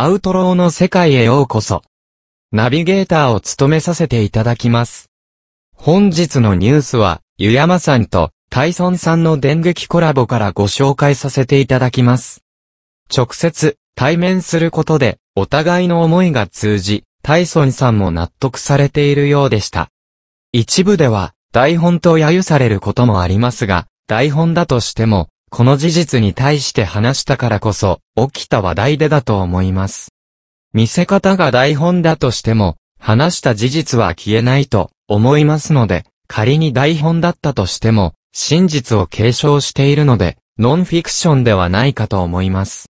アウトローの世界へようこそ。ナビゲーターを務めさせていただきます。本日のニュースは、湯山さんとタイソンさんの電撃コラボからご紹介させていただきます。直接、対面することで、お互いの思いが通じ、タイソンさんも納得されているようでした。一部では、台本と揶揄されることもありますが、台本だとしても、この事実に対して話したからこそ、起きた話題でだと思います。見せ方が台本だとしても、話した事実は消えないと思いますので、仮に台本だったとしても、真実を継承しているので、ノンフィクションではないかと思います。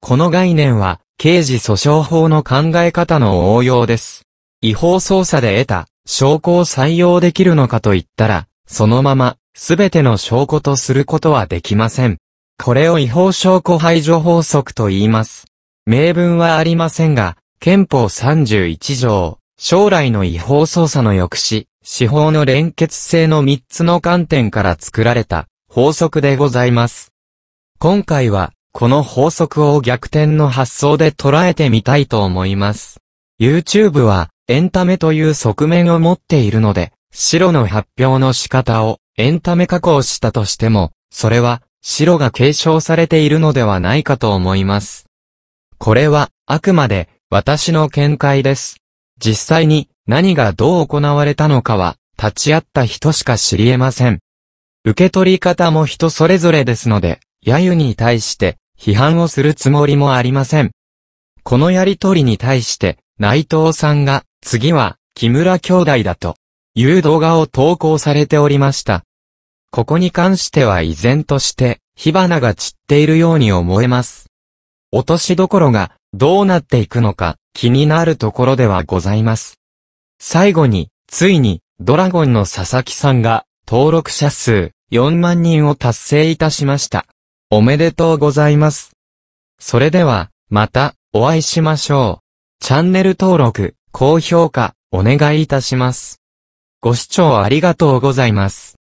この概念は、刑事訴訟法の考え方の応用です。違法捜査で得た証拠を採用できるのかといったら、そのまますべての証拠とすることはできません。これを違法証拠排除法則と言います。明文はありませんが、憲法31条、将来の違法捜査の抑止、司法の連結性の3つの観点から作られた法則でございます。今回は、この法則を逆転の発想で捉えてみたいと思います。YouTube は、エンタメという側面を持っているので、白の発表の仕方をエンタメ加工したとしても、それは、白が継承されているのではないかと思います。これは、あくまで、私の見解です。実際に、何がどう行われたのかは、立ち会った人しか知り得ません。受け取り方も人それぞれですので、揶揄に対して、批判をするつもりもありません。このやりとりに対して、内藤さんが、次は、木村兄弟だと、いう動画を投稿されておりました。ここに関しては依然として、火花が散っているように思えます。落としどころが、どうなっていくのか、気になるところではございます。最後に、ついに、ドラゴンの佐々木さんが、登録者数、4万人を達成いたしました。おめでとうございます。それでは、また、お会いしましょう。チャンネル登録、高評価、お願いいたします。ご視聴ありがとうございます。